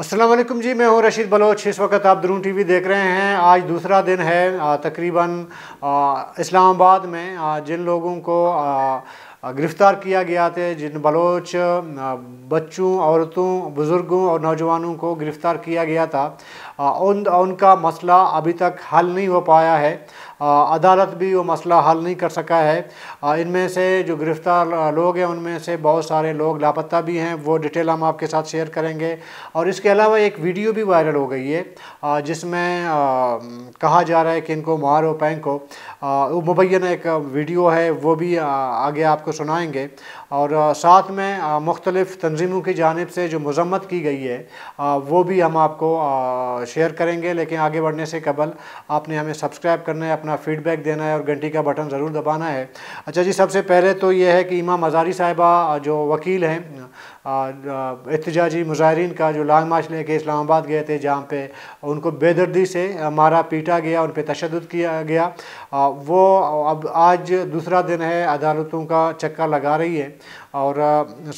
असलम जी मैं हूँ रशीद बलोच इस वक्त आप द्रून टीवी देख रहे हैं आज दूसरा दिन है तकरीबन इस्लामाबाद में जिन लोगों को गिरफ़्तार किया गया थे जिन बलोच बच्चों औरतों बुज़ुर्गों और नौजवानों को गिरफ़्तार किया गया था उन उनका मसला अभी तक हल नहीं हो पाया है अदालत भी वो मसला हल नहीं कर सका है इनमें से जो गिरफ़्तार लोग हैं उनमें से बहुत सारे लोग लापता भी हैं वो डिटेल हम आपके साथ शेयर करेंगे और इसके अलावा एक वीडियो भी वायरल हो गई है जिसमें कहा जा रहा है कि इनको मारो पैंको वो मुबैन एक वीडियो है वो भी आगे आपको सुनाएंगे और साथ में मुख्तलिफ़ तनजीमों की जानब से जो मजम्मत की गई है वो भी हम आपको शेयर करेंगे लेकिन आगे बढ़ने से कबल आपने हमें सब्सक्राइब करना है अपना फ़ीडबैक देना है और घंटी का बटन ज़रूर दबाना है अच्छा जी सबसे पहले तो ये है कि इमाम मजारी साहिबा जो वकील हैं एहतजाजी मुजाहरीन का जो लॉन्ग मार्च लेके इस्लामाबाद गए थे जहाँ पे उनको बेदर्दी से मारा पीटा गया उन पर तशद किया गया आ, वो अब आज दूसरा दिन है अदालतों का चक्कर लगा रही है और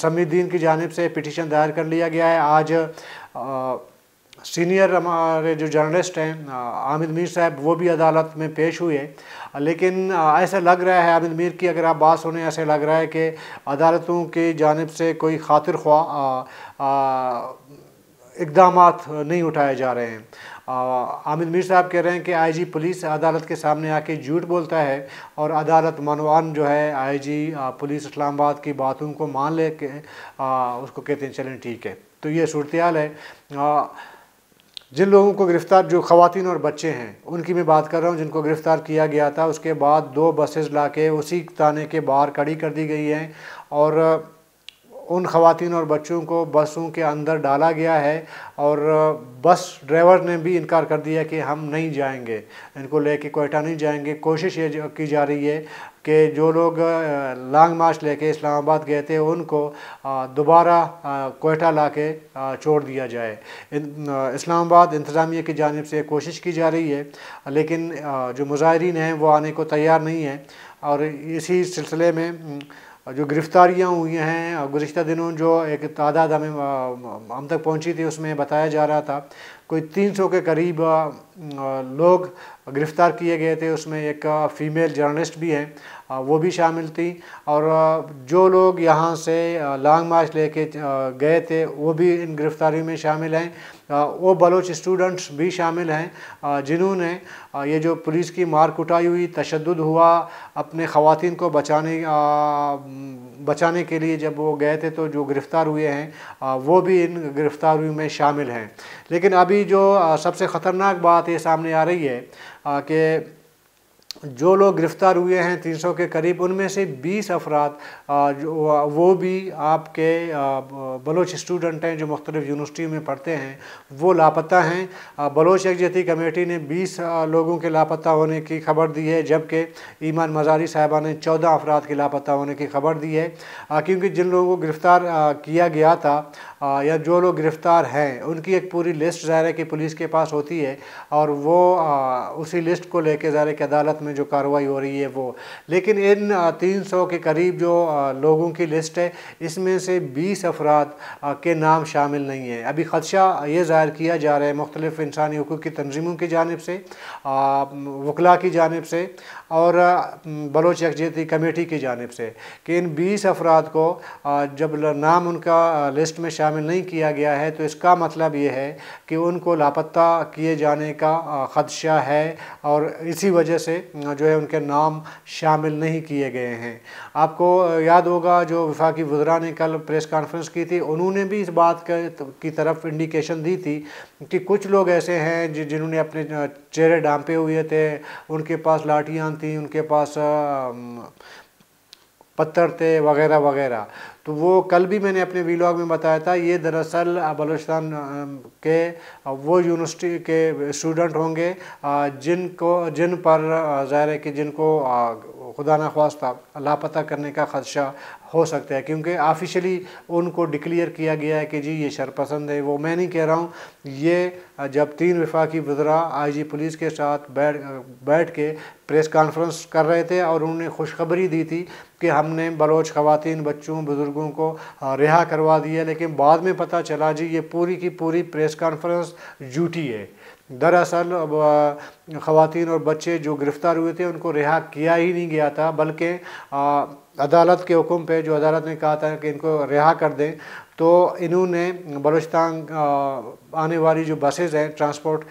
समीदीन की जानब से पिटिशन दायर कर लिया गया है आज आ, सीनियर हमारे जो जर्नलिस्ट हैं आमिर मीर साहब वो भी अदालत में पेश हुए लेकिन ऐसा लग रहा है आमिर मीर की अगर आप बात सुने ऐसे लग रहा है कि अदालतों की जानब से कोई खातिर ख्वा इकदाम नहीं उठाए जा रहे हैं आमिर मीर साहब कह रहे हैं कि आईजी पुलिस अदालत के सामने आके झूठ बोलता है और अदालत मनवान जो है आईजी पुलिस इस्लामाबाद की बातों को मान ले के आ, उसको कहते हैं चलें ठीक है तो ये सूरत है आ, जिन लोगों को गिरफ़्तार जो खातन और बच्चे हैं उनकी मैं बात कर रहा हूँ जिनको गिरफ़्तार किया गया था उसके बाद दो बसेज ला के उसी थाने के बाहर खड़ी कर दी गई हैं और उन खातन और बच्चों को बसों के अंदर डाला गया है और बस ड्राइवर ने भी इनकार कर दिया कि हम नहीं जाएंगे इनको लेके कोयटा नहीं जाएंगे कोशिश ये की जा रही है कि जो लोग लॉन्ग मार्च लेके इस्लामाबाद गए थे उनको दोबारा कोयटा ला के छोड़ दिया जाए इस्लामाबाद इंतज़ामिया की जानब से कोशिश की जा रही है लेकिन जो मुजाहरीन हैं वो आने को तैयार नहीं है और इसी सिलसिले में जो गिरफ़्तारियाँ हुई हैं गुज्त दिनों जो एक तादाद हमें हम तक पहुँची थी उसमें बताया जा रहा था कोई 300 के करीब लोग गिरफ़्तार किए गए थे उसमें एक फ़ीमेल जर्नलिस्ट भी है वो भी शामिल थी और जो लोग यहाँ से लॉन्ग मार्च लेके गए थे वो भी इन गिरफ़्तारी में शामिल हैं वो बलोच स्टूडेंट्स भी शामिल हैं जिन्होंने ये जो पुलिस की मार कुटाई हुई तशद हुआ अपने ख़वान को बचाने बचाने के लिए जब वो गए थे तो जो गिरफ़्तार हुए हैं वो भी इन गिरफ़्तार में शामिल हैं लेकिन अभी जो सबसे ख़तरनाक बात ये सामने आ रही है कि जो लोग गिरफ्तार हुए हैं 300 के करीब उनमें से 20 अफराद वो भी आपके बलोच स्टूडेंट हैं जो मुख्तलिफ यूनिवर्सिटी में पढ़ते हैं वो लापता हैं बलोच यकजहती कमेटी ने 20 लोगों के लापता होने की खबर दी है जबकि ईमान मजारी साहबा ने 14 अफराद के लापता होने की खबर दी है क्योंकि जिन लोगों को गिरफ़्तार किया गया था या जो लोग गिरफ्तार हैं उनकी एक पूरी लिस्ट ज़ाहिर है कि पुलिस के पास होती है और वो उसी लिस्ट को लेके ज़ाहिर कि अदालत में जो कार्रवाई हो रही है वो लेकिन इन 300 के करीब जो लोगों की लिस्ट है इसमें से 20 अफराद के नाम शामिल नहीं है अभी ख़दशा ये ज़ाहिर किया जा रहा है मुख्तलिफ़ इंसानी हकूक़ की तनजीमों की जानब से वकला की जानब से और बलोच यकजहती कमेटी की जानब से कि इन बीस अफराद को जब नाम उनका लिस्ट में शामिल शामिल नहीं किया गया है तो इसका मतलब ये है कि उनको लापता किए जाने का ख़दशा है और इसी वजह से जो है उनके नाम शामिल नहीं किए गए हैं आपको याद होगा जो विफाक वज्रा ने कल प्रेस कॉन्फ्रेंस की थी उन्होंने भी इस बात की तरफ इंडिकेशन दी थी कि कुछ लोग ऐसे हैं जिन्होंने अपने चेहरे डांपे हुए थे उनके पास लाठियाँ थी उनके पास पत्थर थे वगैरह वगैरह तो वो कल भी मैंने अपने वीलॉग में बताया था ये दरअसल बलूचिस्तान के वो यूनिवर्सिटी के स्टूडेंट होंगे जिनको जिन पर ज़ाहिर है कि जिनको खुदा ना खास्ता लापता करने का खदशा हो सकता है क्योंकि ऑफिशली उनको डिक्लेयर किया गया है कि जी ये शरपसंद है वो मैं नहीं कह रहा हूँ ये जब तीन विफाकी वजरा आईजी पुलिस के साथ बैठ बैठ के प्रेस कॉन्फ्रेंस कर रहे थे और उन्होंने खुशखबरी दी थी कि हमने बलोच खवातीन बच्चों बुज़ुर्गों को रिहा करवा दिया लेकिन बाद में पता चला जी ये पूरी की पूरी प्रेस कॉन्फ्रेंस झूठी है दरअसल अब ख़वान और बच्चे जो गिरफ़्तार हुए थे उनको रिहा किया ही नहीं गया था बल्कि अदालत के हुक्म पे जो अदालत ने कहा था कि इनको रिहा कर दें तो इन्होंने बलोचतान आने वाली जो बसेज़ हैं ट्रांसपोर्ट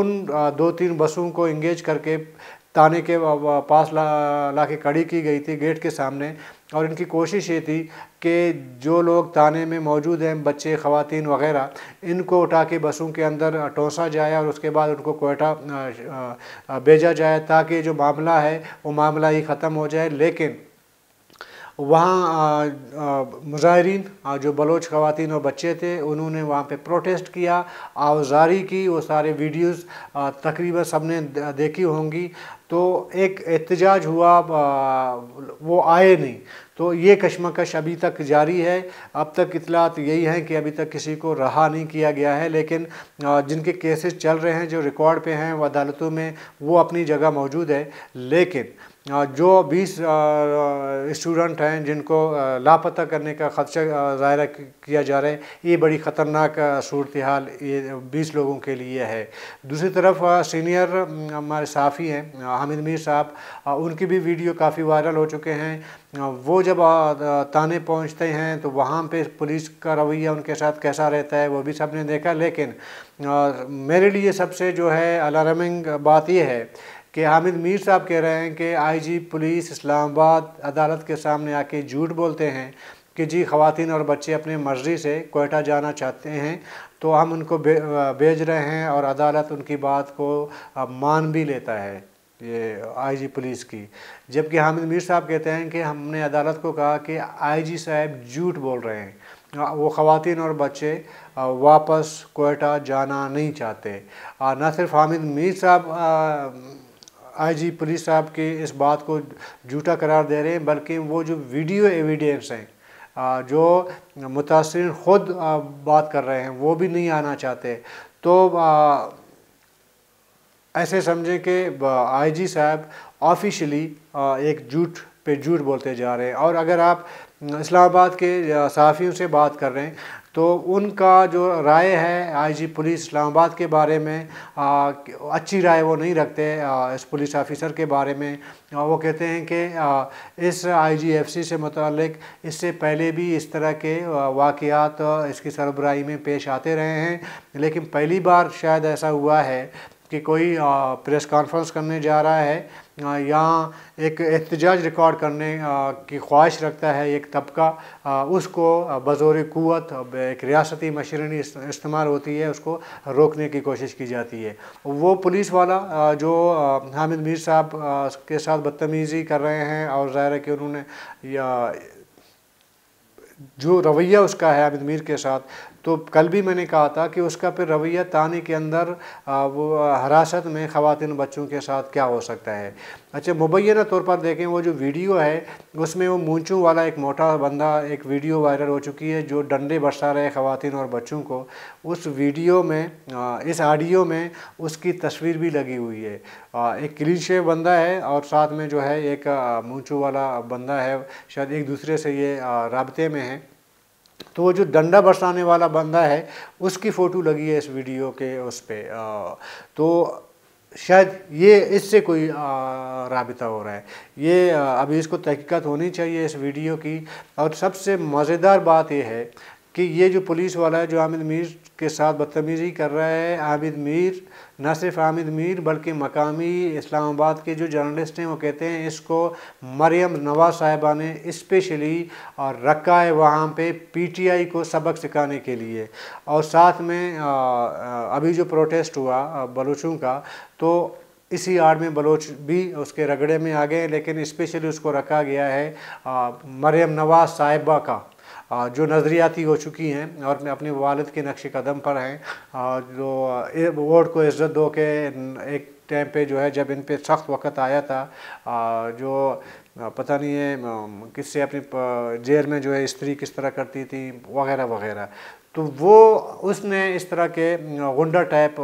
उन दो तीन बसों को इंगेज करके ताने के पास ला ला के कड़ी की गई थी गेट के सामने और इनकी कोशिश ये थी कि जो लोग थाने में मौजूद हैं बच्चे ख़वान वगैरह इनको उठा के बसों के अंदर टोसा जाए और उसके बाद उनको कोयटा भेजा जाए ताकि जो मामला है वो मामला ही ख़त्म हो जाए लेकिन वहाँ मुजाहरीन जो बलोच खातन और बच्चे थे उन्होंने वहाँ पे प्रोटेस्ट किया आवजारी की वो सारे वीडियोस तकरीबन सबने देखी होंगी तो एक एहतजाज हुआ वो आए नहीं तो ये कश्मकश अभी तक जारी है अब तक इतलात यही है कि अभी तक किसी को रहा नहीं किया गया है लेकिन जिनके केसेस चल रहे हैं जो रिकॉर्ड पे हैं अदालतों में वो अपनी जगह मौजूद है लेकिन जो 20 स्टूडेंट हैं जिनको लापता करने का खदशा ज़ाहिर किया जा रहा है ये बड़ी ख़तरनाक सूरत हाल ये 20 लोगों के लिए है दूसरी तरफ सीनियर हमारे साफ़ी हैं हामिद मीर साहब उनकी भी वीडियो काफ़ी वायरल हो चुके हैं वो जब ताने पहुंचते हैं तो वहाँ पे पुलिस का रवैया उनके साथ कैसा रहता है वो भी सबने देखा लेकिन मेरे लिए सबसे जो है अलार्मिंग बात यह है कि हामिद मीर साहब कह रहे हैं कि आईजी पुलिस इस्लामाबाद अदालत के सामने आके झूठ बोलते हैं कि जी खातन और बच्चे अपने मर्ज़ी से कोयटा जाना चाहते हैं तो हम उनको भेज रहे हैं और अदालत उनकी बात को मान भी लेता है ये आईजी पुलिस की जबकि हामिद मीर साहब कहते हैं कि हमने अदालत को कहा कि आईजी साहब झूठ बोल रहे हैं वो खातन और बच्चे वापस कोयटा जाना नहीं चाहते न सिर्फ हामिद मीर साहब आईजी पुलिस साहब के इस बात को झूठा करार दे रहे हैं बल्कि वो जो वीडियो एविडेंस हैं जो मुतासर ख़ुद बात कर रहे हैं वो भी नहीं आना चाहते तो ऐसे समझें कि आईजी साहब ऑफिशियली एक झूठ पे झूठ बोलते जा रहे हैं और अगर आप इस्लामाबाद के सहाफ़ियों से बात कर रहे हैं तो उनका जो राय है आईजी पुलिस इस्लामाबाद के बारे में आ, अच्छी राय वो नहीं रखते आ, इस पुलिस ऑफिसर के बारे में आ, वो कहते हैं कि इस आईजीएफसी से मुतल इससे पहले भी इस तरह के वाक़ात इसकी सरबराही में पेश आते रहे हैं लेकिन पहली बार शायद ऐसा हुआ है कि कोई प्रेस कॉन्फ्रेंस करने जा रहा है यहाँ एक एहतजाज रिकॉर्ड करने की ख्वाहिश रखता है एक तबका उसको बज़ोर क़वत एक रियासती मशरनी इस्तेमाल होती है उसको रोकने की कोशिश की जाती है वो पुलिस वाला जो हामिद मीर साहब के साथ बदतमीज़ी कर रहे हैं और ज़ाहिर है कि उन्होंने या जो रवैया उसका है हामिद मीर के साथ तो कल भी मैंने कहा था कि उसका फिर रवैया ताने के अंदर वो हरासत में ख़वान बच्चों के साथ क्या हो सकता है अच्छा मुबैना तौर पर देखें वो जो वीडियो है उसमें वो मूँचों वाला एक मोटा बंदा एक वीडियो वायरल हो चुकी है जो डंडे बरसा रहे ख़वान और बच्चों को उस वीडियो में इस ऑडियो में उसकी तस्वीर भी लगी हुई है एक क्लीन शेव बंदा है और साथ में जो है एक मूँचों वाला बंदा है शायद एक दूसरे से ये रबते में है तो वो जो डंडा बरसाने वाला बंदा है उसकी फ़ोटो लगी है इस वीडियो के उस पर तो शायद ये इससे कोई रबता हो रहा है ये आ, अभी इसको तहकीकत होनी चाहिए इस वीडियो की और सबसे मज़ेदार बात यह है कि ये जो पुलिस वाला है जो आमिर मीर के साथ बदतमीज़ी कर रहा है आमिर मीर न सिर्फ आमिद मीर बल्कि मकामी इस्लामाबाद के जो जर्नलिस्ट हैं वो कहते हैं इसको मरियम नवाज साहिबा ने इस्पेशली और रखा है वहाँ पे पीटीआई को सबक सिखाने के लिए और साथ में अभी जो प्रोटेस्ट हुआ बलोचों का तो इसी आड़ में बलोच भी उसके रगड़े में आ गए लेकिन इस्पेशली उसको रखा गया है मरियम नवाज साहिबा का जो नज़रियाती हो चुकी हैं और मैं अपने वालद के नक्श कदम पर हैं जो वोट को इज्जत दो के एक टाइम पे जो है जब इन पे सख्त वक्त आया था जो पता नहीं है किससे अपनी जेल में जो है स्त्री किस तरह करती थी वगैरह वगैरह तो वो उसने इस तरह के गुंडा टाइप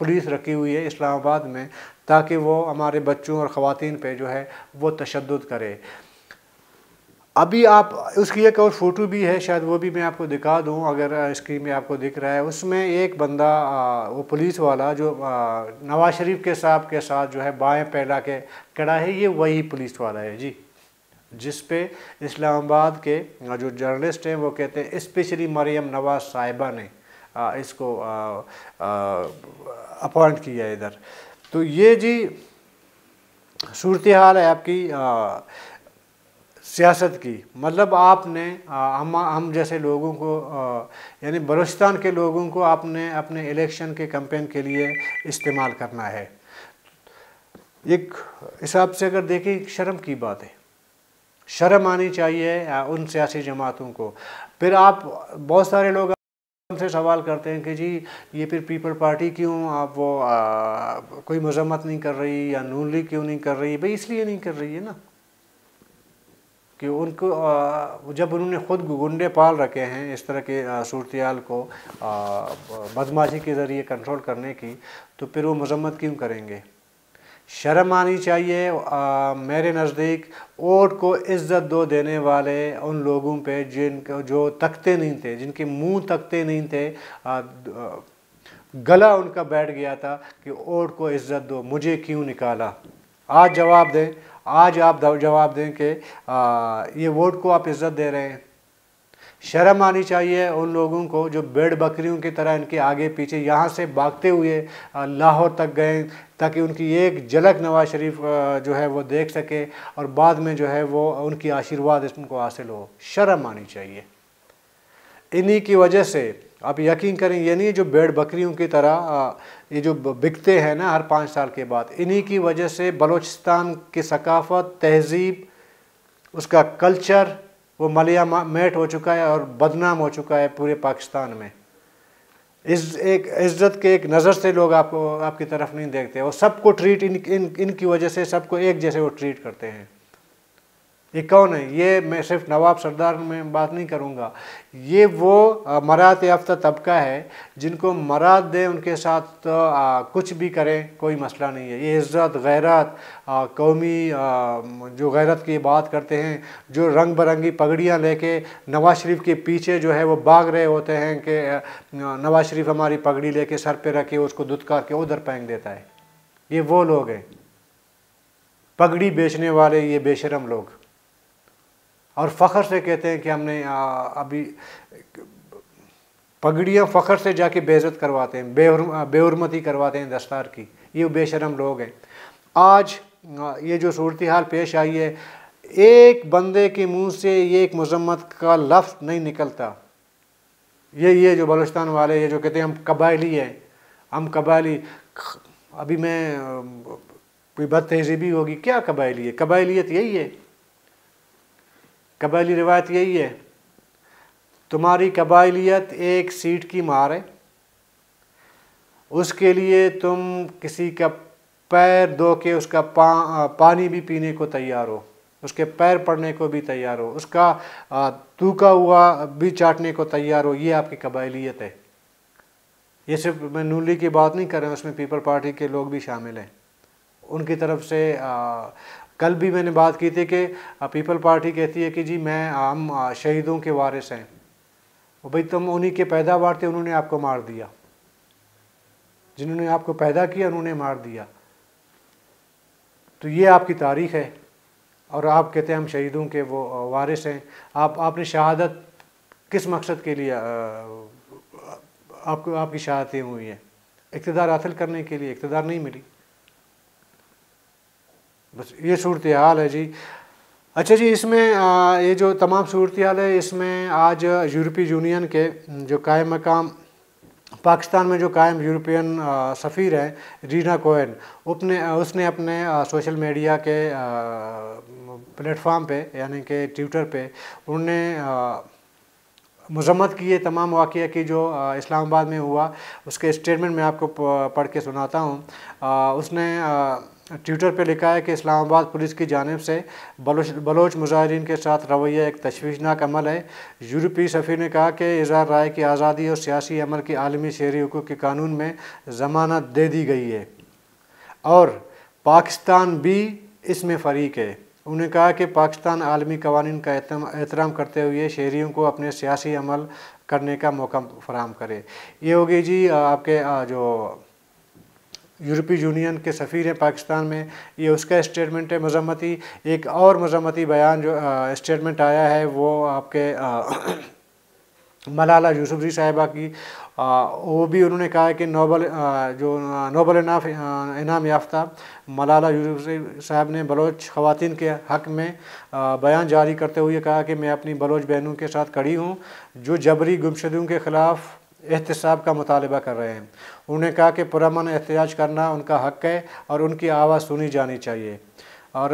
पुलिस रखी हुई है इस्लामाबाद में ताकि वो हमारे बच्चों और ख़वान पे जो है वो तशद करे अभी आप उसकी एक और फ़ोटो भी है शायद वो भी मैं आपको दिखा दूं अगर स्क्रीन में आपको दिख रहा है उसमें एक बंदा वो पुलिस वाला जो नवाज शरीफ के साहब के साथ जो है बाएं पैला के कड़ा है ये वही पुलिस वाला है जी जिस पे इस्लामाबाद के जो जर्नलिस्ट हैं वो कहते हैं स्पेशली मरियम नवाज साहिबा ने इसको अपॉइंट किया है इधर तो ये जी सूरत हाल है आपकी सियासत की मतलब आपने हम हम जैसे लोगों को यानी बलोचिस्तान के लोगों को आपने अपने इलेक्शन के कैंपेन के लिए इस्तेमाल करना है एक हिसाब से अगर देखें शर्म की बात है शर्म आनी चाहिए उन सियासी जमातों को फिर आप बहुत सारे लोग से सवाल करते हैं कि जी ये फिर पीपल पार्टी क्यों आप वो आ, कोई मजम्मत नहीं कर रही या नून लीग क्यों नहीं कर रही भाई इसलिए नहीं कर रही है ना कि उनको जब उन्होंने खुद गुंडे पाल रखे हैं इस तरह के सूरतयाल को बदमाशी के ज़रिए कंट्रोल करने की तो फिर वो मजम्मत क्यों करेंगे शर्म आनी चाहिए आ, मेरे नज़दीक वोट को इज़्ज़त दो देने वाले उन लोगों पे जिन जो तकते नहीं थे जिनके मुंह तकते नहीं थे आ, गला उनका बैठ गया था कि वोट को इज़्ज़त दो मुझे क्यों निकाला आज जवाब दें आज आप जवाब दें कि ये वोट को आप इज्जत दे रहे हैं शर्म आनी चाहिए उन लोगों को जो बेड़ बकरियों की तरह इनके आगे पीछे यहाँ से भागते हुए लाहौर तक गए ताकि उनकी एक झलक नवाज शरीफ जो है वो देख सके और बाद में जो है वो उनकी आशीर्वाद इसको हासिल हो शर्म आनी चाहिए इन्हीं की वजह से आप यकीन करें ये नहीं जो भेड़ बकरियों की तरह ये जो बिकते हैं ना हर पाँच साल के बाद इन्हीं की वजह से बलूचिस्तान की सकाफत तहजीब उसका कल्चर वो मलिया मेट हो चुका है और बदनाम हो चुका है पूरे पाकिस्तान में इस एक इज्जत के एक नज़र से लोग आपको आपकी तरफ नहीं देखते और सबको ट्रीट इन इन इनकी वजह से सबको एक जैसे वो ट्रीट करते हैं ये कौन है ये मैं सिर्फ नवाब सरदार में बात नहीं करूँगा ये वो मरात याफ्ता तबका है जिनको मरात दें उनके साथ तो आ, कुछ भी करें कोई मसला नहीं है ये इज़्ज़त गैरत कौमी आ, जो गैरत की बात करते हैं जो रंग बरंगी पगड़ियाँ लेके नवाज शरीफ के पीछे जो है वो भाग रहे होते हैं कि नवाज शरीफ हमारी पगड़ी लेके सर पे रखे उसको दुदकार के उधर पहन देता है ये वो लोग हैं पगड़ी बेचने वाले ये बेशरम लोग और फ़ख्र से कहते हैं कि हमने आ, अभी पगड़ियाँ फ़ख्र से जाके बेज़त करवाते हैं बेहरमती करवाते हैं दस्तार की ये बेशरम लोग हैं आज ये जो सूरत हाल पेश आई है एक बंदे के मुंह से ये एक मजम्मत का लफ्ज़ नहीं निकलता ये ये जो बलूचिस्तान वाले ये जो कहते हैं हम कबायली हैं हम कबायली अभी मैं कोई बद तहजीबी होगी क्या कबायली है कबायलीत यही है कबायली रिवायत यही है तुम्हारी कबायलियत एक सीट की मार है उसके लिए तुम किसी का पैर धो के उसका पा, पानी भी पीने को तैयार हो उसके पैर पड़ने को भी तैयार हो उसका तूका हुआ भी चाटने को तैयार हो ये आपकी कबायलियत है ये सिर्फ मैं नूली की बात नहीं कर रहा हूँ उसमें पीपल पार्टी के लोग भी शामिल हैं उनकी तरफ से आ, कल भी मैंने बात की थी कि पीपल पार्टी कहती है कि जी मैं हम शहीदों के वारिस हैं और भाई तुम उन्हीं के पैदावार थे उन्होंने आपको मार दिया जिन्होंने आपको पैदा किया उन्होंने मार दिया तो ये आपकी तारीख है और आप कहते हैं हम शहीदों के वो वारिस हैं आप आपने शहादत किस मकसद के लिए आपको आपकी शहादतें हुई हैं इकतदार हासिल करने के लिए इकतदार नहीं मिली बस ये सूरत हाल है जी अच्छा जी इसमें आ, ये जो तमाम सूरत हाल है इसमें आज यूरोपीय यूनियन के जो कायम मकाम पाकिस्तान में जो कायम यूरोपियन सफ़ीर हैं रीना कोहन उपने उसने अपने सोशल मीडिया के प्लेटफॉर्म पे यानी कि ट्विटर पे उन्होंने मजम्मत की है तमाम वाक़ की जो इस्लामाबाद में हुआ उसके स्टेटमेंट मैं आपको पढ़ के सुनाता हूँ उसने ट्विटर पर लिखा है कि इस्लामाबाद पुलिस की जानब से बलोच बलोच मुजाहरीन के साथ रवैया एक तशवीशनाक अमल है यूरोपी सफ़ी ने कहा कि इजहार राय की आज़ादी और सियासी अमल की आलमी शहरी हकूक़ के कानून में ज़मानत दे दी गई है और पाकिस्तान भी इसमें फरीक है उन्होंने कहा कि पाकिस्तान आलमी कवानीन का एहतराम करते हुए शहरीों को अपने सियासी अमल करने का मौका फराम करे ये होगी जी आपके जो यूरोपीय यूनियन के सफ़ीर हैं पाकिस्तान में ये उसका स्टेटमेंट है मजम्मती एक और मजम्मती बयान जो स्टेटमेंट आया है वो आपके मलाला यूसुफजी साहिबा की आ, वो भी उन्होंने कहा है कि नोबल जो नोबल इनाफ इनाम याफ्ता मलाला यूसुफजी साहब ने बलोच खवतिन के हक़ में आ, बयान जारी करते हुए कहा कि मैं अपनी बलोच बहनों के साथ खड़ी हूँ जो जबरी गुमशदों के ख़िलाफ़ एहतसाब का मुतालबा कर रहे हैं उन्होंने कहा कि पुरमन एहतजाज करना उनका हक़ है और उनकी आवाज़ सुनी जानी चाहिए और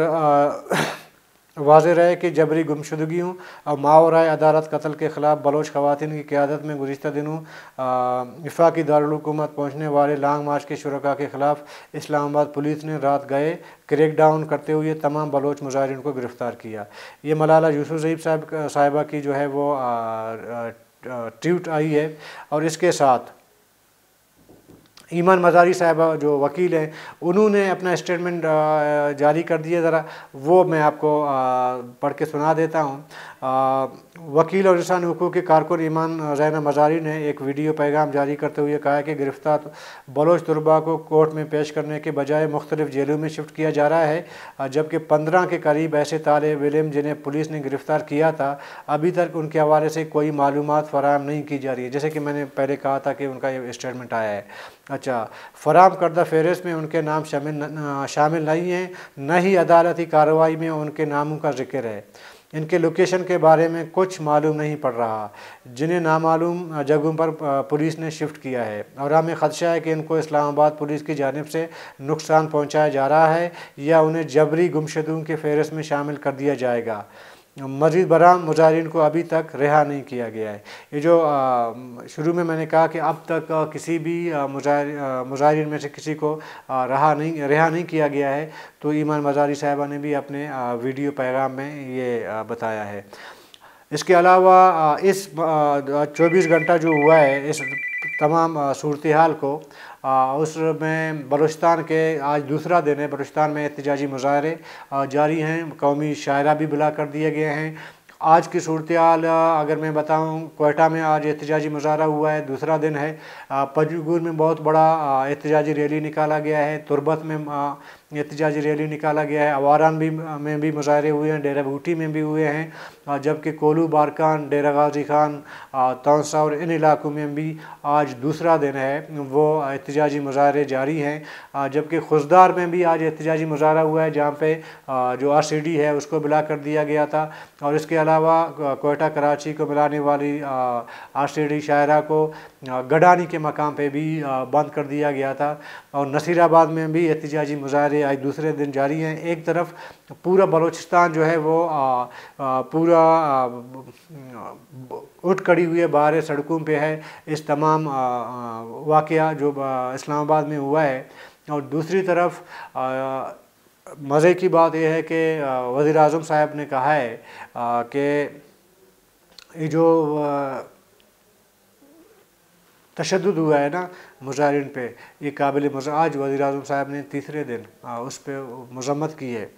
वाज रहे कि जबरी गुमशुदगी और मावरा अदालत कत्ल के ख़िलाफ़ बलोच खवतिन की क्यादत में गुजत दिनों विफाक़ी दारकूमत पहुँचने वाले लॉन्ग मार्च के शुरा के ख़िलाफ़ इस्लामाबाद पुलिस ने रात गए क्रेक डाउन करते हुए तमाम बलोच मुजाहन को गिरफ़्तार किया ये मलाला यूसुफ साहब साहिबा की जो है वो ट्वीट आई है और इसके साथ ईमान मजारी साहब जो वकील हैं उन्होंने अपना स्टेटमेंट जारी कर दिया ज़रा वो मैं आपको पढ़ के सुना देता हूँ वकील और इंसान हकूक़ के कारकुन ईमान रैना मजारी ने एक वीडियो पैगाम जारी करते हुए कहा कि गिरफ्तार बलोच तलबा को कोर्ट में पेश करने के बजाय मुख्तलिफ जेलों में शिफ्ट किया जा रहा है जबकि पंद्रह के करीब ऐसे ताले विलियम जिन्हें पुलिस ने गिरफ़्तार किया था अभी तक उनके हवाले से कोई मालूम फ़राम नहीं की जा रही है जैसे कि मैंने पहले कहा था कि उनका ये स्टेटमेंट आया है अच्छा फराम करदा फहरिस्त में उनके नाम शामिल शामिल नहीं हैं न ही अदालती कार्रवाई में उनके नामों का जिक्र है इनके लोकेशन के बारे में कुछ मालूम नहीं पड़ रहा जिन्हें नामालूम जगहों पर पुलिस ने शिफ्ट किया है और हमें ख़दशा है कि इनको इस्लामाबाद पुलिस की जानब से नुकसान पहुँचाया जा रहा है या उन्हें जबरी गुमशदों के फहरस्त में शामिल कर दिया जाएगा मस्जिद बरा मुजाहन को अभी तक रिहा नहीं किया गया है ये जो शुरू में मैंने कहा कि अब तक किसी भी मुजाहन में से किसी को रहा नहीं रिहा नहीं किया गया है तो ईमान मजारी साहिबा ने भी अपने वीडियो पैगाम में ये बताया है इसके अलावा इस 24 घंटा जो हुआ है इस तमाम सूरत हाल को उसमें बलोचिस्तान के आज दूसरा दिन है बलोचिस्तान में एहतजाजी मुजाहरे जारी हैं कौमी शायरा भी बुला कर दिए गए हैं आज की सूरत हाल अगर मैं बताऊं कोयटा में आज एहतजाजी मुजाहरा हुआ है दूसरा दिन है पजगुर में बहुत बड़ा एहतजाजी रैली निकाला गया है तुरबत में एहतजाजी रैली निकाला गया है अवारान भी में भी मुजाहरे हुए हैं डेरा बूटी में भी हुए हैं हाँ, जबकि कोलू बारकान डेरा गाजी खान तौसा और इन इलाकों में भी आज दूसरा दिन है वो एहतजाजी मुजाहरे जारी हैं जबकि खुशदार में भी आज एहतजाजी मुजाहरा हुआ है जहाँ पे जो आर सी डी है उसको मिला कर दिया गया था और इसके अलावा कोयटा कराची को मिलाने वाली आर सी डी शायरा को गडानी के मकाम पर भी बंद कर दिया गया था और नसीराबाद में भी एहतजाजी मुजाहरे आज दूसरे दिन जारी हैं एक तरफ पूरा बलोचिस्तान जो है वो पूरा उठ खड़ी हुई है बाहर सड़कों पे है इस तमाम वाक़ जो इस्लामाबाद में हुआ है और दूसरी तरफ मज़े की बात यह है कि वज़ी अजम साहब ने कहा है कि ये जो तशद हुआ है ना मुजाहन पे ये काबिल आज वज़ी अजम साहब ने तीसरे दिन उस पर मजम्मत की है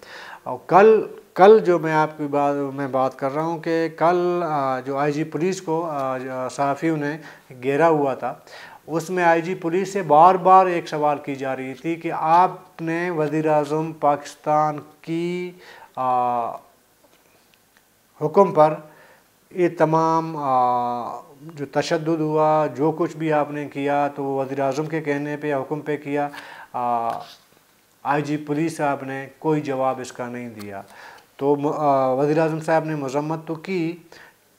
और कल कल जो मैं आपकी बात मैं बात कर रहा हूँ कि कल जो आईजी पुलिस को सहाफ़ियों ने घेरा हुआ था उसमें आईजी पुलिस से बार बार एक सवाल की जा रही थी कि आपने वजीर अजम पाकिस्तान की हुक्म पर ये तमाम जो तशद हुआ जो कुछ भी आपने किया तो वो वज़ी अजम के कहने पर या हुक्म पे किया आई जी पुलिस साहब ने कोई जवाब इसका नहीं दिया तो वज़ी अजम साहब ने मजम्मत तो की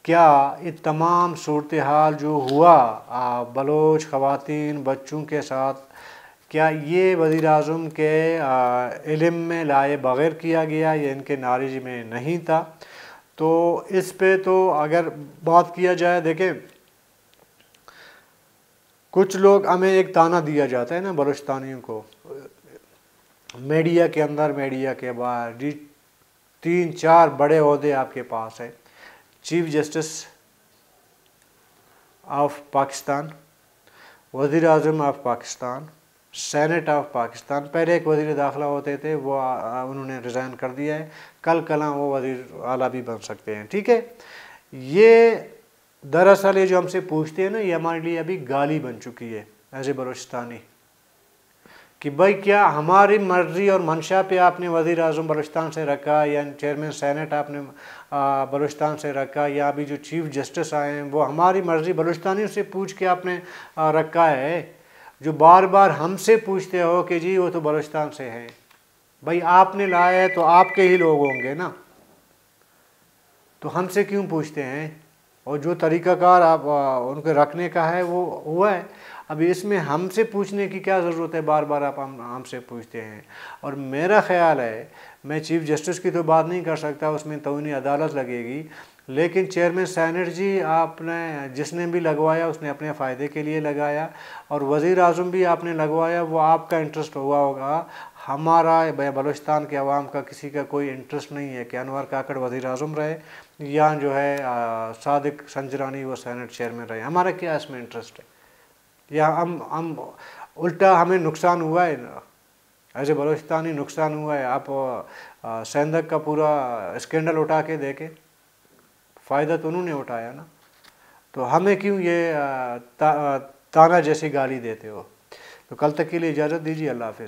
क्या ये तमाम सूरत हाल जो हुआ आ, बलोच खातन बच्चों के साथ क्या ये वज़ी अजम के इलम में लाए बग़ैर किया गया या इनके नारिज में नहीं था तो इस पर तो अगर बात किया जाए देखें कुछ लोग हमें एक ताना दिया जाता है ना बलोचतानियों को मीडिया के अंदर मीडिया के बाहर तीन चार बड़े अहदे आपके पास हैं चीफ जस्टिस ऑफ पाकिस्तान वजीर अजम of Pakistan senate of Pakistan पहले एक वज़ी दाखिला होते थे वो उन्होंने रिज़ाइन कर दिया है कल कला वो वज़ी अला भी बन सकते हैं ठीक है ये दरअसल ये जो हमसे पूछते हैं ना ये हमारे लिए अभी गाली बन चुकी है एज ए बलोचिस्तानी कि भाई क्या हमारी मर्जी और मंशा पे आपने वजीर अजम बलुस्तान से रखा या चेयरमैन सैनट आपने बलुस्तान से रखा या अभी जो चीफ जस्टिस आए हैं वो हमारी मर्जी बलुस्तानियों से पूछ के आपने रखा है जो बार बार हमसे पूछते हो कि जी वो तो बलुस्तान से है भाई आपने लाया है तो आपके ही लोग होंगे ना तो हमसे क्यों पूछते हैं और जो तरीक़ाकार आप उनके रखने का है वो हुआ है अब इसमें हमसे पूछने की क्या ज़रूरत है बार बार आप हम हमसे पूछते हैं और मेरा ख्याल है मैं चीफ जस्टिस की तो बात नहीं कर सकता उसमें तोनी अदालत लगेगी लेकिन चेयरमैन सैनट जी आपने जिसने भी लगवाया उसने अपने फ़ायदे के लिए लगाया और वज़ी अजम भी आपने लगवाया वो आपका इंटरेस्ट हुआ होगा हमारा बलोचिस्तान के आवाम का किसी का कोई इंटरेस्ट नहीं है कि अनवर काकड़ वज़ी अजम रहे या जो है सदक सादिक संजरानी वो सैनट चेयरमैन रहे हमारा क्या इसमें इंटरेस्ट है या हम हम उल्टा हमें नुकसान हुआ है ना ऐसे बलोचिस्तानी नुकसान हुआ है आप सैंधक का पूरा स्कैंडल उठा के देखें फ़ायदा तो उन्होंने उठाया ना तो हमें क्यों ये ता, ताना जैसी गाली देते हो तो कल तक के लिए इजाज़त दीजिए अल्लाह हाफि